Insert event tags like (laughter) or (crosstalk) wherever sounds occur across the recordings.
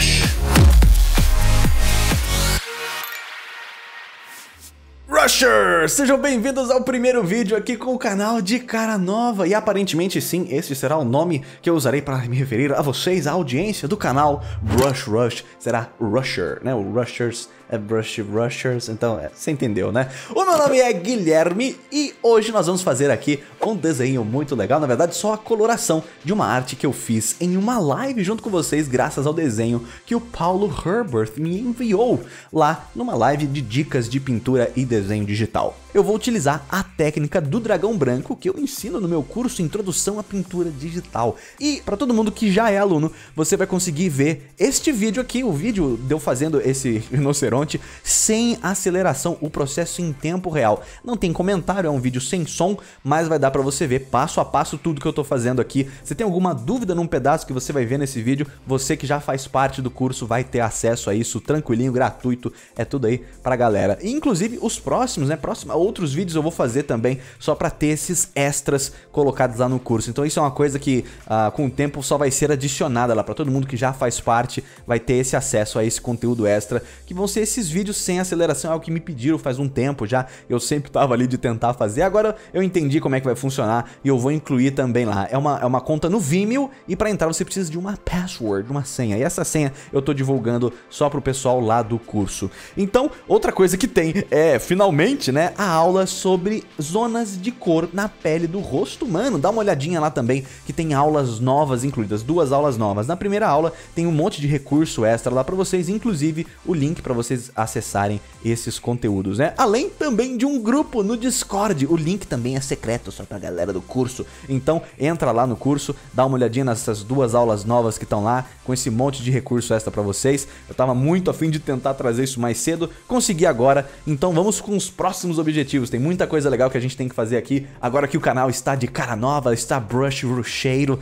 Rush. Rusher! Sejam bem-vindos ao primeiro vídeo aqui com o canal de cara nova e aparentemente sim, esse será o nome que eu usarei para me referir a vocês, a audiência do canal Brush Rush, será Rusher, né, o Rushers é Brush Rushers, então é, você entendeu, né? O meu nome é Guilherme e hoje nós vamos fazer aqui um desenho muito legal, na verdade só a coloração de uma arte que eu fiz em uma live junto com vocês graças ao desenho que o Paulo Herbert me enviou lá numa live de dicas de pintura e desenho digital eu vou utilizar a técnica do dragão branco que eu ensino no meu curso Introdução à Pintura Digital. E para todo mundo que já é aluno, você vai conseguir ver este vídeo aqui, o vídeo de eu fazendo esse (laughs) rinoceronte sem aceleração, o processo em tempo real. Não tem comentário, é um vídeo sem som, mas vai dar para você ver passo a passo tudo que eu estou fazendo aqui. Se tem alguma dúvida num pedaço que você vai ver nesse vídeo, você que já faz parte do curso vai ter acesso a isso tranquilinho, gratuito, é tudo aí pra galera. E, inclusive os próximos, né, próxima outros vídeos eu vou fazer também, só para ter esses extras colocados lá no curso. Então isso é uma coisa que uh, com o tempo só vai ser adicionada lá para todo mundo que já faz parte, vai ter esse acesso a esse conteúdo extra, que vão ser esses vídeos sem aceleração, é o que me pediram faz um tempo já, eu sempre tava ali de tentar fazer, agora eu entendi como é que vai funcionar e eu vou incluir também lá. É uma, é uma conta no Vimeo e para entrar você precisa de uma password, uma senha, e essa senha eu tô divulgando só pro pessoal lá do curso. Então, outra coisa que tem é, finalmente, né, a ah, aula sobre zonas de cor na pele do rosto humano. Dá uma olhadinha lá também, que tem aulas novas incluídas, duas aulas novas. Na primeira aula tem um monte de recurso extra lá para vocês, inclusive o link para vocês acessarem esses conteúdos, né? Além também de um grupo no Discord. O link também é secreto só pra galera do curso. Então entra lá no curso, dá uma olhadinha nessas duas aulas novas que estão lá, com esse monte de recurso extra para vocês. Eu tava muito afim de tentar trazer isso mais cedo, consegui agora. Então vamos com os próximos objetivos objetivos, tem muita coisa legal que a gente tem que fazer aqui, agora que o canal está de cara nova, está brush rocheiro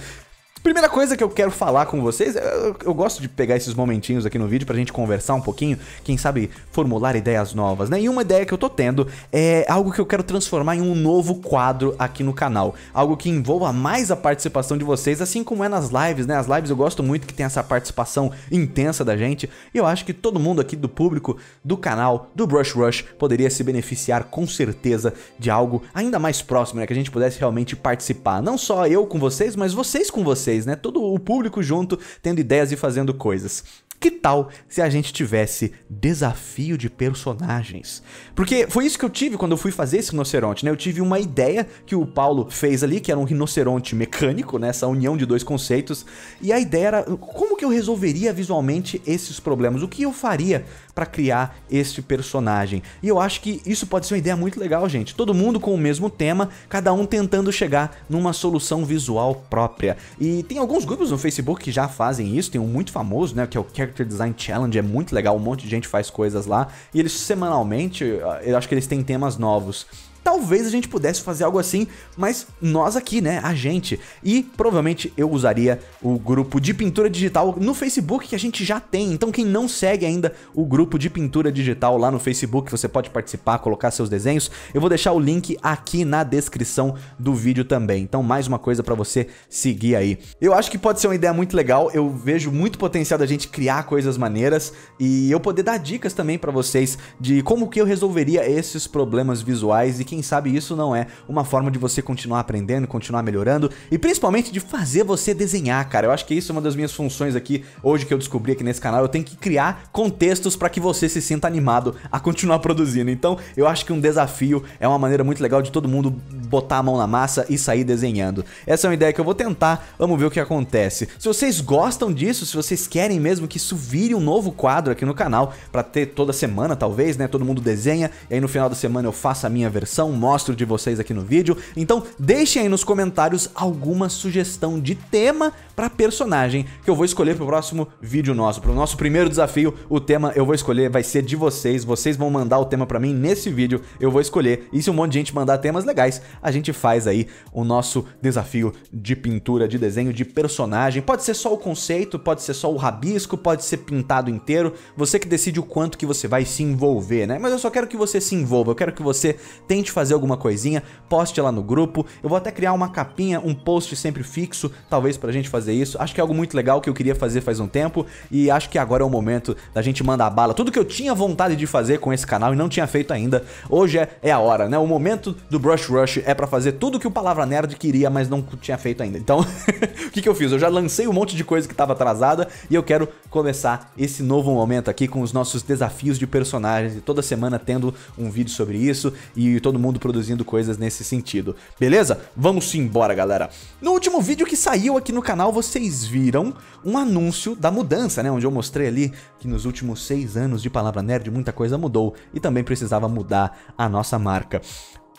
Primeira coisa que eu quero falar com vocês, eu, eu, gosto de pegar esses momentinhos aqui no vídeo pra gente conversar um pouquinho, quem sabe formular ideias novas, né? E uma ideia que eu tô tendo é algo que eu quero transformar em um novo quadro aqui no canal, algo que envolva mais a participação de vocês, assim como é nas lives, né? As lives eu gosto muito que tem essa participação intensa da gente, e eu acho que todo mundo aqui do público, do canal, do Brush Rush, poderia se beneficiar com certeza de algo ainda mais próximo, né? Que a gente pudesse realmente participar, não só eu com vocês, mas vocês com vocês vocês, né? Todo o público junto, tendo ideias e fazendo coisas. Que tal se a gente tivesse desafio de personagens? Porque foi isso que eu tive quando eu fui fazer esse rinoceronte, né? Eu tive uma ideia que o Paulo fez ali, que era um rinoceronte mecânico, né? Essa união de dois conceitos. E a ideia era como que eu resolveria visualmente esses problemas? O que eu faria para criar esse personagem? E eu acho que isso pode ser uma ideia muito legal, gente. Todo mundo com o mesmo tema, cada um tentando chegar numa solução visual própria. E tem alguns grupos no Facebook que já fazem isso, tem um muito famoso, né? Que é o Care Character Design Challenge é muito legal, um monte de gente faz coisas lá. E eles semanalmente, eu acho que eles têm temas novos talvez a gente pudesse fazer algo assim, mas nós aqui, né, a gente. E provavelmente eu usaria o grupo de pintura digital no Facebook que a gente já tem. Então quem não segue ainda o grupo de pintura digital lá no Facebook, você pode participar, colocar seus desenhos. Eu vou deixar o link aqui na descrição do vídeo também. Então mais uma coisa para você seguir aí. Eu acho que pode ser uma ideia muito legal. Eu vejo muito potencial da gente criar coisas maneiras e eu poder dar dicas também para vocês de como que eu resolveria esses problemas visuais e quem quem sabe isso não é uma forma de você continuar aprendendo, continuar melhorando e principalmente de fazer você desenhar, cara. Eu acho que isso é uma das minhas funções aqui hoje que eu descobri aqui nesse canal. Eu tenho que criar contextos para que você se sinta animado a continuar produzindo. Então, eu acho que um desafio é uma maneira muito legal de todo mundo botar a mão na massa e sair desenhando. Essa é uma ideia que eu vou tentar, vamos ver o que acontece. Se vocês gostam disso, se vocês querem mesmo que isso vire um novo quadro aqui no canal, para ter toda semana talvez, né, todo mundo desenha, e aí no final da semana eu faço a minha versão, mostro de vocês aqui no vídeo. Então deixem aí nos comentários alguma sugestão de tema para personagem que eu vou escolher pro próximo vídeo nosso, pro nosso primeiro desafio, o tema eu vou escolher, vai ser de vocês, vocês vão mandar o tema para mim nesse vídeo, eu vou escolher, e se um monte de gente mandar temas legais, a gente faz aí o nosso desafio de pintura, de desenho, de personagem. Pode ser só o conceito, pode ser só o rabisco, pode ser pintado inteiro. Você que decide o quanto que você vai se envolver, né? Mas eu só quero que você se envolva, eu quero que você tente fazer alguma coisinha, poste lá no grupo. Eu vou até criar uma capinha, um post sempre fixo, talvez pra gente fazer isso. Acho que é algo muito legal que eu queria fazer faz um tempo e acho que agora é o momento da gente mandar bala. Tudo que eu tinha vontade de fazer com esse canal e não tinha feito ainda, hoje é, é a hora, né? O momento do Brush Rush é é para fazer tudo que o Palavra Nerd queria, mas não tinha feito ainda. Então, (laughs) o que, que eu fiz? Eu já lancei um monte de coisa que estava atrasada e eu quero começar esse novo momento aqui com os nossos desafios de personagens e toda semana tendo um vídeo sobre isso e todo mundo produzindo coisas nesse sentido. Beleza? Vamos embora, galera. No último vídeo que saiu aqui no canal, vocês viram um anúncio da mudança, né? Onde eu mostrei ali que nos últimos seis anos de Palavra Nerd muita coisa mudou e também precisava mudar a nossa marca.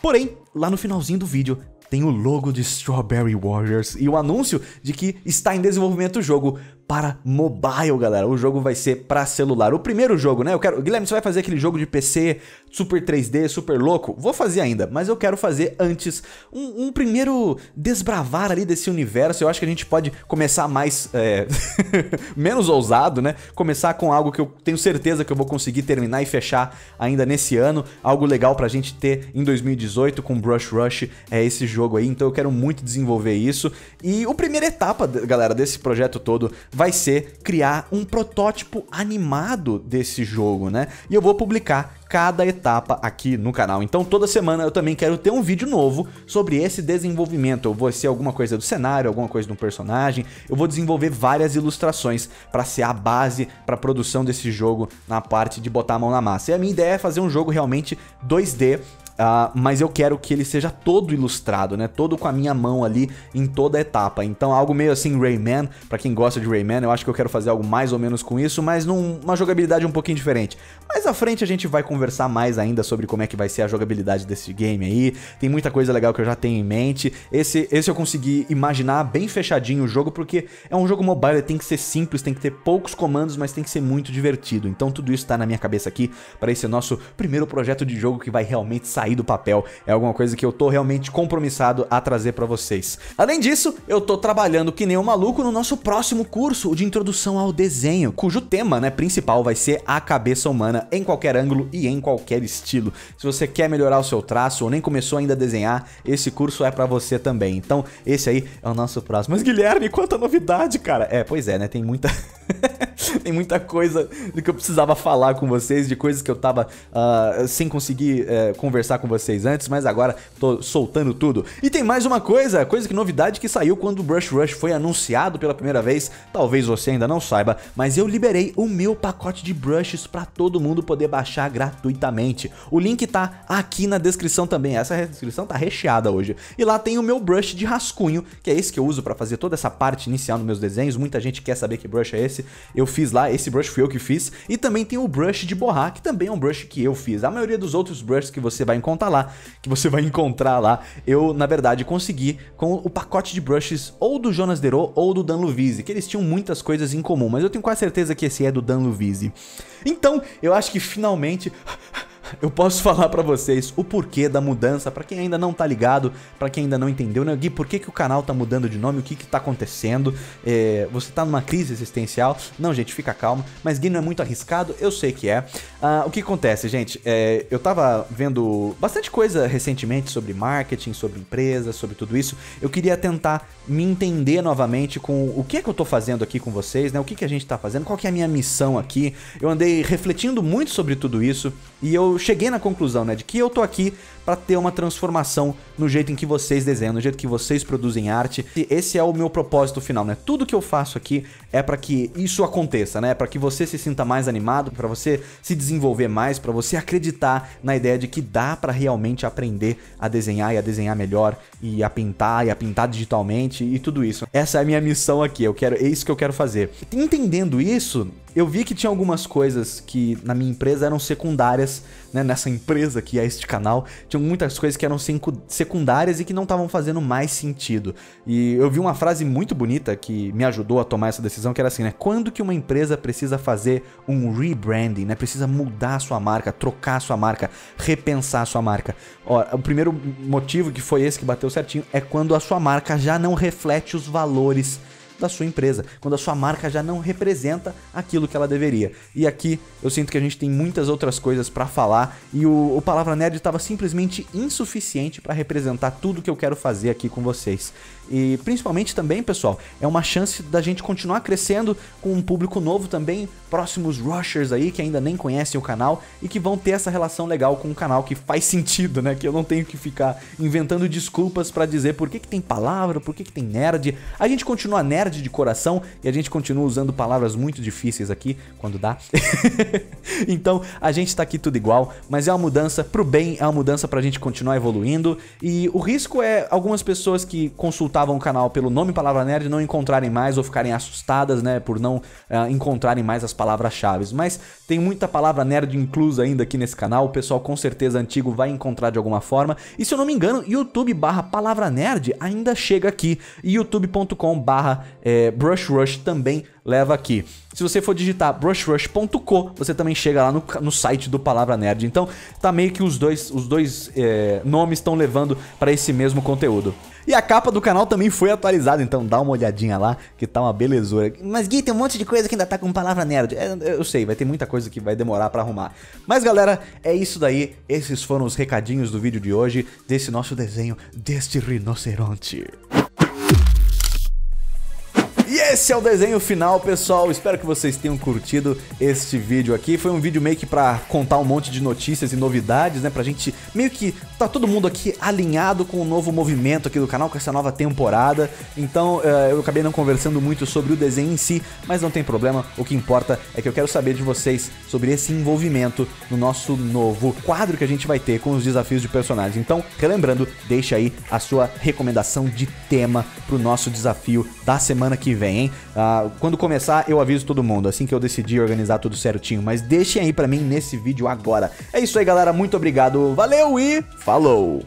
Porém, lá no finalzinho do vídeo, tem o logo de Strawberry Warriors e o anúncio de que está em desenvolvimento o jogo para mobile, galera. O jogo vai ser para celular. O primeiro jogo, né? Eu quero, Guilherme, você vai fazer aquele jogo de PC super 3D, super louco? Vou fazer ainda, mas eu quero fazer antes um, um primeiro desbravar ali desse universo. Eu acho que a gente pode começar mais é... (laughs) menos ousado, né? Começar com algo que eu tenho certeza que eu vou conseguir terminar e fechar ainda nesse ano. Algo legal pra gente ter em 2018 com Brush Rush é esse jogo aí. Então eu quero muito desenvolver isso. E o primeira etapa, galera, desse projeto todo vai ser criar um protótipo animado desse jogo, né? E eu vou publicar cada etapa aqui no canal. Então toda semana eu também quero ter um vídeo novo sobre esse desenvolvimento. Eu vou ser alguma coisa do cenário, alguma coisa de um personagem. Eu vou desenvolver várias ilustrações para ser a base para a produção desse jogo na parte de botar a mão na massa. E a minha ideia é fazer um jogo realmente 2D Uh, mas eu quero que ele seja todo ilustrado, né? Todo com a minha mão ali em toda a etapa. Então, algo meio assim Rayman, para quem gosta de Rayman, eu acho que eu quero fazer algo mais ou menos com isso, mas numa jogabilidade um pouquinho diferente. Mais à frente a gente vai conversar mais ainda sobre como é que vai ser a jogabilidade desse game aí. Tem muita coisa legal que eu já tenho em mente. Esse, esse eu consegui imaginar bem fechadinho o jogo, porque é um jogo mobile, tem que ser simples, tem que ter poucos comandos, mas tem que ser muito divertido. Então, tudo isso tá na minha cabeça aqui para esse nosso primeiro projeto de jogo que vai realmente sair sair do papel. É alguma coisa que eu tô realmente compromissado a trazer para vocês. Além disso, eu tô trabalhando que nem um maluco no nosso próximo curso, o de introdução ao desenho, cujo tema, né, principal vai ser a cabeça humana em qualquer ângulo e em qualquer estilo. Se você quer melhorar o seu traço ou nem começou ainda a desenhar, esse curso é para você também. Então, esse aí é o nosso próximo. Mas Guilherme, quanta novidade, cara. É, pois é, né? Tem muita (laughs) (laughs) Tem muita coisa do que eu precisava falar com vocês, de coisas que eu tava uh, sem conseguir uh, conversar com vocês antes, mas agora tô soltando tudo. E tem mais uma coisa, coisa que novidade que saiu quando o Brush Rush foi anunciado pela primeira vez, talvez você ainda não saiba, mas eu liberei o meu pacote de brushes para todo mundo poder baixar gratuitamente. O link tá aqui na descrição também, essa descrição tá recheada hoje. E lá tem o meu brush de rascunho, que é esse que eu uso para fazer toda essa parte inicial nos meus desenhos. Muita gente quer saber que brush é esse. Eu fiz fiz lá, esse brush fui eu que fiz, e também tem o brush de borrar, que também é um brush que eu fiz. A maioria dos outros brushes que você vai encontrar lá, que você vai encontrar lá, eu, na verdade, consegui com o pacote de brushes ou do Jonas Derô ou do Dan Luvisi, que eles tinham muitas coisas em comum, mas eu tenho quase certeza que esse é do Dan Luvisi. Então, eu acho que finalmente (laughs) eu posso falar para vocês o porquê da mudança, para quem ainda não tá ligado, para quem ainda não entendeu, né, Gui, por que, que o canal tá mudando de nome, o que que tá acontecendo, é, você tá numa crise existencial, não, gente, fica calmo, mas Gui não é muito arriscado, eu sei que é. Ah, o que acontece, gente, é, eu tava vendo bastante coisa recentemente sobre marketing, sobre empresas, sobre tudo isso, eu queria tentar me entender novamente com o que é que eu tô fazendo aqui com vocês, né, o que que a gente tá fazendo, qual que é a minha missão aqui, eu andei refletindo muito sobre tudo isso, e eu cheguei na conclusão, né, de que eu tô aqui para ter uma transformação no jeito em que vocês desenham, no jeito que vocês produzem arte. E esse é o meu propósito final, né? Tudo que eu faço aqui é para que isso aconteça, né? Para que você se sinta mais animado, para você se desenvolver mais, para você acreditar na ideia de que dá para realmente aprender a desenhar e a desenhar melhor e a pintar e a pintar digitalmente e tudo isso. Essa é a minha missão aqui, eu quero, é isso que eu quero fazer. Entendendo isso, eu vi que tinha algumas coisas que na minha empresa eram secundárias, né? Nessa empresa que é este canal, tinham muitas coisas que eram secundárias e que não estavam fazendo mais sentido. E eu vi uma frase muito bonita que me ajudou a tomar essa decisão, que era assim, né? Quando que uma empresa precisa fazer um rebranding, né? Precisa mudar a sua marca, trocar a sua marca, repensar a sua marca. o primeiro motivo que foi esse que bateu certinho é quando a sua marca já não reflete os valores da sua empresa, quando a sua marca já não representa aquilo que ela deveria. E aqui eu sinto que a gente tem muitas outras coisas para falar e o, o Palavra Nerd estava simplesmente insuficiente para representar tudo que eu quero fazer aqui com vocês. E principalmente também, pessoal, é uma chance da gente continuar crescendo com um público novo também, próximos rushers aí que ainda nem conhecem o canal e que vão ter essa relação legal com o canal que faz sentido, né? Que eu não tenho que ficar inventando desculpas para dizer por que, que tem palavra, por que, que tem nerd. A gente continua nerd de coração e a gente continua usando palavras muito difíceis aqui quando dá. (laughs) então a gente tá aqui tudo igual, mas é uma mudança pro bem, é uma mudança pra gente continuar evoluindo. E o risco é algumas pessoas que consultavam o canal pelo nome Palavra Nerd não encontrarem mais ou ficarem assustadas, né, por não uh, encontrarem mais as palavras-chave. Mas tem muita palavra nerd inclusa ainda aqui nesse canal, o pessoal com certeza antigo vai encontrar de alguma forma. E se eu não me engano, YouTube barra Palavra Nerd ainda chega aqui, youtube.com barra é, Brush Rush também leva aqui. Se você for digitar brushrush.com, você também chega lá no, no site do Palavra Nerd. Então, tá meio que os dois, os dois é, nomes estão levando para esse mesmo conteúdo. E a capa do canal também foi atualizada, então dá uma olhadinha lá, que tá uma belezura. Mas Gui, tem um monte de coisa que ainda tá com palavra nerd. É, eu sei, vai ter muita coisa que vai demorar para arrumar. Mas galera, é isso daí. Esses foram os recadinhos do vídeo de hoje, desse nosso desenho deste rinoceronte. E esse é o desenho final, pessoal. Espero que vocês tenham curtido este vídeo aqui. Foi um vídeo meio que pra contar um monte de notícias e novidades, né? Pra gente meio que tá todo mundo aqui alinhado com o novo movimento aqui do canal, com essa nova temporada. Então eh, eu acabei não conversando muito sobre o desenho em si, mas não tem problema. O que importa é que eu quero saber de vocês sobre esse envolvimento no nosso novo quadro que a gente vai ter com os desafios de personagens. Então, relembrando, deixa aí a sua recomendação de tema pro nosso desafio da semana que vem vem, hein? Uh, quando começar, eu aviso todo mundo, assim que eu decidir organizar tudo certinho. Mas deixem aí para mim nesse vídeo agora. É isso aí, galera. Muito obrigado. Valeu e falou!